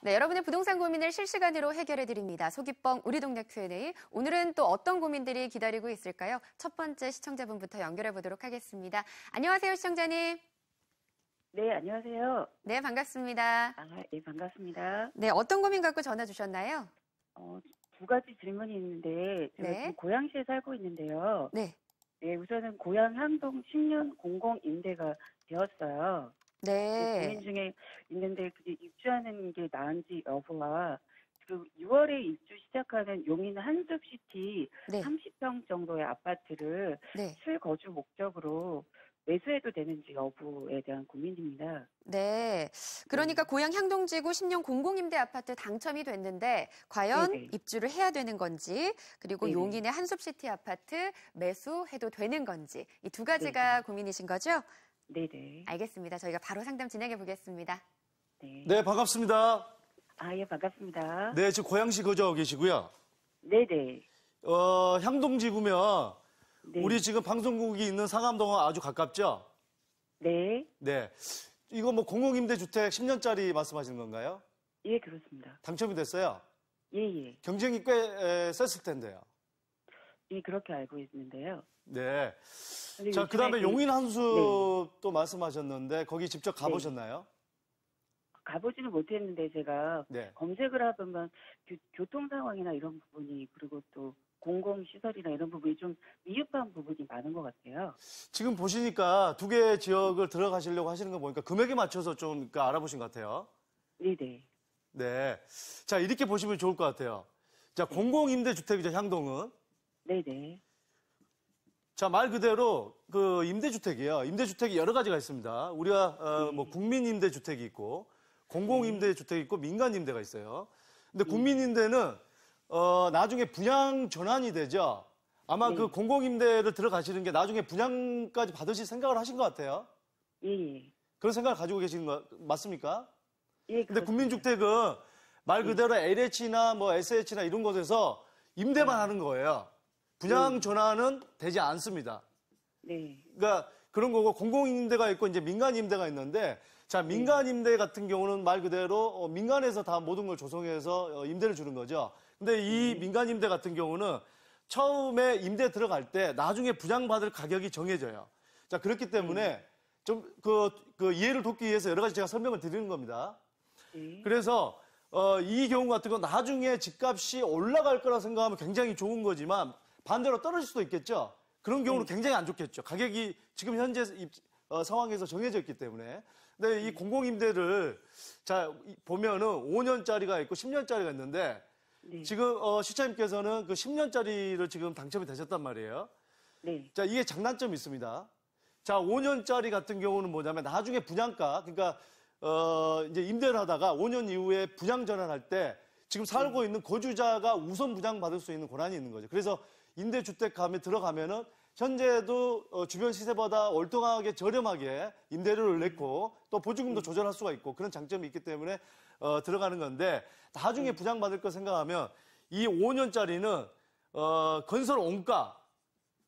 네, 여러분의 부동산 고민을 실시간으로 해결해 드립니다. 소기뻥 우리 동네 Q&A. 오늘은 또 어떤 고민들이 기다리고 있을까요? 첫 번째 시청자분부터 연결해 보도록 하겠습니다. 안녕하세요, 시청자님. 네, 안녕하세요. 네, 반갑습니다. 아, 예, 반갑습니다. 네, 어떤 고민 갖고 전화 주셨나요? 어, 두 가지 질문이 있는데 제가 네. 지금 고양시에 살고 있는데요. 네. 네, 우선은 고양 한동 10년 공공 임대가 되었어요. 네. 진행 그 중에 있는데 그게 입주하는 게 나은지 여부와 그 6월에 입주 시작하는 용인 한숲시티 네. 30평 정도의 아파트를 네. 실거주 목적으로 매수해도 되는지 여부에 대한 고민입니다. 네. 그러니까 네. 고향 향동지구 10년 공공임대 아파트 당첨이 됐는데 과연 네네. 입주를 해야 되는 건지 그리고 네네. 용인의 한숲시티 아파트 매수해도 되는 건지 이 두 가지가 네네. 고민이신 거죠? 네네. 알겠습니다. 저희가 바로 상담 진행해 보겠습니다. 네. 네, 반갑습니다. 아, 예, 반갑습니다. 네, 지금 고양시 거주하고 계시고요. 네네. 어, 향동지구면 네. 우리 지금 방송국이 있는 상암동은 아주 가깝죠? 네. 네. 이거 뭐 공공임대주택 10년짜리 말씀하시는 건가요? 예, 그렇습니다. 당첨이 됐어요? 예, 예. 경쟁이 꽤 에, 셌을 텐데요. 예, 그렇게 알고 있는데요. 네. 자, 그 다음에 용인 한수도 네. 말씀하셨는데 거기 직접 네. 가보셨나요? 네. 가보지는 못했는데 제가 네. 검색을 하보면 교통 상황이나 이런 부분이 그리고 또 공공시설이나 이런 부분이 좀 미흡한 부분이 많은 것 같아요. 지금 보시니까 두개의 지역을 들어가시려고 하시는 거 보니까 금액에 맞춰서 좀 그러니까 알아보신 것 같아요. 네네. 네. 네. 자, 이렇게 보시면 좋을 것 같아요. 자, 네. 공공임대주택이죠, 향동은. 네네. 자, 말 그대로 그 임대주택이요. 임대주택이 여러 가지가 있습니다. 우리가 어, 네. 뭐 국민 임대주택이 있고 공공 네. 임대주택이 있고 민간 임대가 있어요. 근데 음. 국민 임대는 어, 나중에 분양 전환이 되죠. 아마 네. 그 공공 임대를 들어가시는 게 나중에 분양까지 받으실 생각을 하신 것 같아요. 예. 예. 그런 생각을 가지고 계시는 거 맞습니까? 예. 근데 국민주택은 말 음. 그대로 LH나 뭐 SH나 이런 곳에서 임대만 예. 하는 거예요. 분양 전환은 되지 않습니다. 네. 그러니까 그런 거고 공공임대가 있고 이제 민간임대가 있는데 자 민간임대 같은 경우는 말 그대로 어, 민간에서 다 모든 걸 조성해서 어, 임대를 주는 거죠. 근데 이 네. 민간임대 같은 경우는 처음에 임대 들어갈 때 나중에 부양받을 가격이 정해져요. 자 그렇기 때문에 네. 좀그 그 이해를 돕기 위해서 여러 가지 제가 설명을 드리는 겁니다. 네. 그래서 어, 이 경우 같은 건 나중에 집값이 올라갈 거라 생각하면 굉장히 좋은 거지만 반대로 떨어질 수도 있겠죠. 그런 경우는 네. 굉장히 안 좋겠죠. 가격이 지금 현재 입, 어, 상황에서 정해져 있기 때문에. 근데 이 공공임대를 자 보면은 5년짜리가 있고 10년짜리가 있는데 네. 지금 어, 시차님께서는 그 10년짜리를 지금 당첨이 되셨단 말이에요. 네. 자 이게 장단점이 있습니다. 자 5년짜리 같은 경우는 뭐냐면 나중에 분양가 그러니까 어, 이제 임대를 하다가 5년 이후에 분양 전환할 때 지금 살고 있는 거주자가 우선 부양받을 수 있는 권한이 있는 거죠. 그래서 임대주택 감에 들어가면은 현재도 어, 주변 시세보다 월등하게 저렴하게 임대료를 냈고 또 보증금도 조절할 수가 있고 그런 장점이 있기 때문에 어, 들어가는 건데 나중에 부양받을 거 생각하면 이 5년짜리는 어, 건설 원가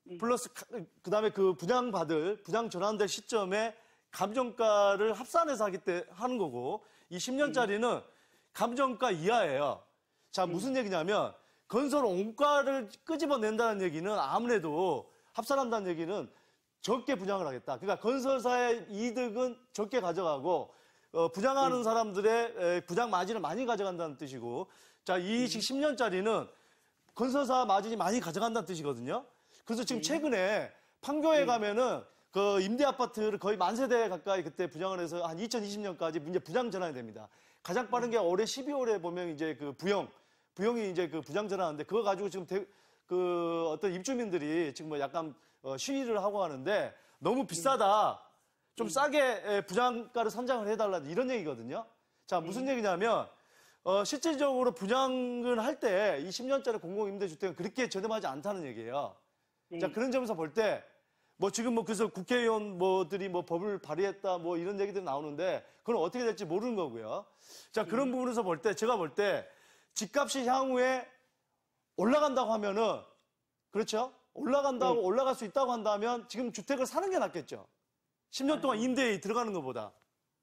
네. 플러스 그다음에 그부양받을부양 전환될 시점에 감정가를 합산해서 하기 때 하는 거고 이 10년짜리는 감정가 이하예요. 자, 무슨 얘기냐면 건설 온가를 끄집어낸다는 얘기는 아무래도 합산한다는 얘기는 적게 분양을 하겠다. 그러니까 건설사의 이득은 적게 가져가고 어, 분양하는 음. 사람들의 에, 분양 마진을 많이 가져간다는 뜻이고 자 이익식 음. 10년짜리는 건설사 마진이 많이 가져간다는 뜻이거든요. 그래서 지금 음. 최근에 판교에 음. 가면은 그 임대 아파트를 거의 만 세대 가까이 그때 분양을 해서 한 2020년까지 이제 분양 전환이 됩니다. 가장 빠른 게 올해 12월에 보면 이제 그 부영, 부영이 이제 그 부장전 화 하는데 그거 가지고 지금 대, 그 어떤 입주민들이 지금 뭐 약간 어, 시위를 하고 하는데 너무 비싸다. 좀 음. 싸게 부장가를 선장을 해달라 이런 얘기거든요. 자 무슨 음. 얘기냐면 어, 실질적으로 분양을 할 때 이 10년짜리 공공임대주택은 그렇게 저렴하지 않다는 얘기예요. 자 음. 그런 점에서 볼때 뭐 지금 뭐 그래서 국회의원 뭐들이 뭐 법을 발의했다 뭐 이런 얘기들 나오는데 그건 어떻게 될지 모르는 거고요. 자 그런 음. 부분에서 볼 때 제가 볼 때 집값이 향후에 올라간다고 하면은 그렇죠? 올라간다고 네. 올라갈 수 있다고 한다면 지금 주택을 사는 게 낫겠죠. 10년 동안 아. 임대에 들어가는 것보다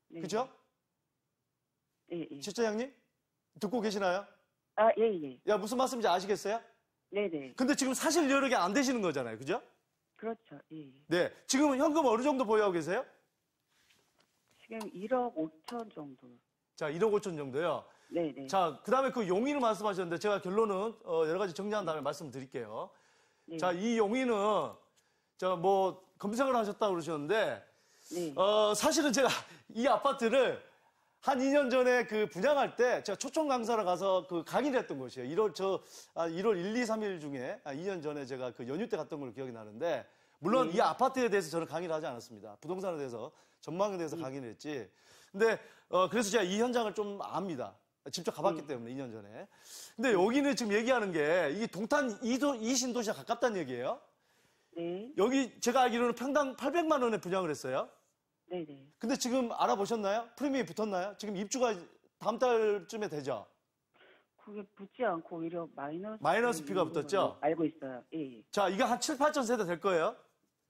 네. 그렇죠? 네, 예, 네. 예. 실장님 듣고 계시나요? 아예 예. 야 무슨 말씀인지 아시겠어요? 네네. 네. 근데 지금 사실 여력이 안 되시는 거잖아요, 그죠? 그렇죠. 예. 네. 지금은 현금 어느 정도 보유하고 계세요? 지금 1억 5천 정도. 자, 1억 5천 정도요. 네, 네. 자, 그다음에 그 용의를 말씀하셨는데 제가 결론은 어, 여러 가지 정리한 다음에 말씀드릴게요. 네. 자, 이 용의는 저뭐 검색을 하셨다고 그러셨는데 네. 어, 사실은 제가 이 아파트를 한 2년 전에 그 분양할 때 제가 초청 강사로 가서 그 강의를 했던 곳이에요. 1월 저 1월 1, 2, 3일 중에 2년 아, 전에 제가 그 연휴 때 갔던 걸로 기억이 나는데 물론 음. 이 아파트에 대해서 저는 강의를 하지 않았습니다. 부동산에 대해서 전망에 대해서 음. 강의를 했지. 근데 어 그래서 제가 이 현장을 좀 압니다. 직접 가봤기 음. 때문에 2년 전에. 근데 여기는 지금 얘기하는 게 이게 동탄 2도, 2신도시가 가깝다는 얘기예요. 음. 여기 제가 알기로는 평당 800만 원에 분양을 했어요. 네네. 근데 지금 알아보셨나요? 프리미엄 붙었나요? 지금 입주가 다음 달쯤에 되죠? 그게 붙지 않고 오히려 마이너스 마이너스 P가 붙었죠? 네, 알고 있어요. 예. 예. 자, 이게 한 7, 8천 세대 될 거예요.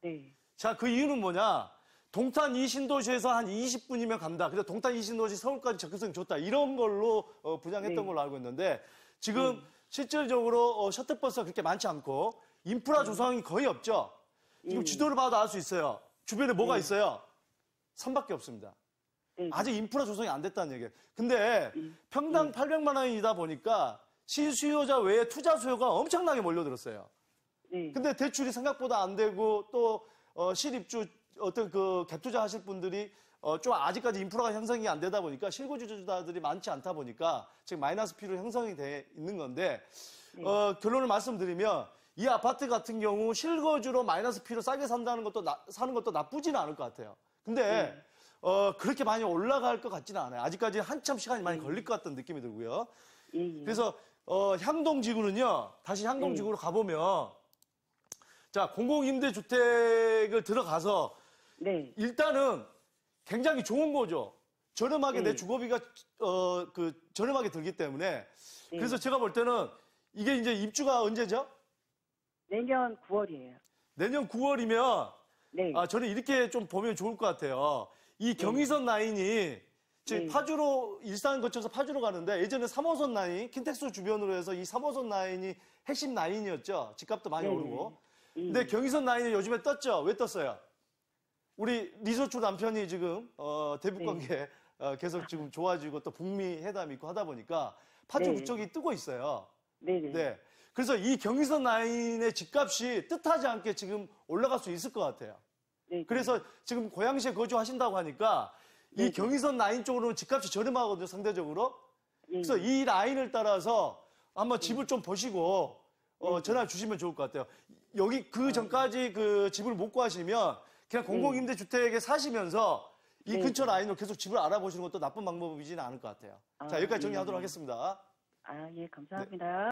네. 자, 그 이유는 뭐냐? 동탄 이 신도시에서 한 20분이면 간다. 그래서 동탄 이 신도시 서울까지 접근성이 좋다. 이런 걸로 어, 부장했던 네. 걸로 알고 있는데 지금 네. 실질적으로 어, 셔틀버스가 그렇게 많지 않고 인프라 네. 조성이 거의 없죠. 지금 예. 지도를 봐도 알 수 있어요. 주변에 뭐가 예. 있어요? 선밖에 없습니다. 네. 아직 인프라 조성이 안 됐다는 얘기예요. 근데 네. 평당 800만 원이다 보니까 실수요자 외에 투자 수요가 엄청나게 몰려들었어요. 근데 대출이 생각보다 안 되고 또 어, 실입주 어떤 그 갭투자 하실 분들이 어, 좀 아직까지 인프라가 형성이 안 되다 보니까 실고주주자들이 많지 않다 보니까 지금 마이너스 피로 형성이 돼 있는 건데 어, 결론을 말씀드리면 이 아파트 같은 경우 실거주로 마이너스 피로 싸게 산다는 것도 나, 사는 것도 나쁘지는 않을 것 같아요. 근데 음. 어, 그렇게 많이 올라갈 것 같지는 않아요. 아직까지 한참 시간이 많이 음. 걸릴 것 같다는 느낌이 들고요. 음. 그래서 어, 향동지구는요. 다시 향동지구로 음. 가보면 자 공공임대주택을 들어가서 네. 일단은 굉장히 좋은 거죠. 저렴하게 내 음. 주거비가 어, 그 저렴하게 들기 때문에 그래서 제가 볼 때는 이게 이제 입주가 언제죠? 내년 9월이에요. 내년 9월이면 네. 아, 저는 이렇게 좀 보면 좋을 것 같아요. 이 네. 경의선 라인이 지금 네. 파주로 일산 거쳐서 파주로 가는데 예전에 3호선 라인, 킨텍스 주변으로 해서 이 3호선 라인이 핵심 라인이었죠. 집값도 많이 네. 오르고. 음. 근데 경의선 라인이 요즘에 떴죠. 왜 떴어요? 우리 리소추 남편이 지금 어, 대북 네. 관계 어, 계속 지금 좋아지고 또 북미 회담 있고 하다 보니까 파주 네. 구쪽이 뜨고 있어요. 네 네. 네. 그래서 이 경의선 라인의 집값이 뜻하지 않게 지금 올라갈 수 있을 것 같아요. 네, 네. 그래서 지금 고양시에 거주하신다고 하니까 이 네, 경의선 라인 쪽으로는 집값이 저렴하거든요, 상대적으로. 예, 예. 그래서 이 라인을 따라서 한번 집을 예. 좀 보시고 어, 전화 주시면 좋을 것 같아요. 여기 그 아, 전까지 그 집을 못 구하시면 그냥 공공임대주택에 사시면서 이 근처 라인으로 계속 집을 알아보시는 것도 나쁜 방법이지는 않을 것 같아요. 아, 자, 여기까지 정리하도록 예. 하겠습니다. 아, 예, 감사합니다.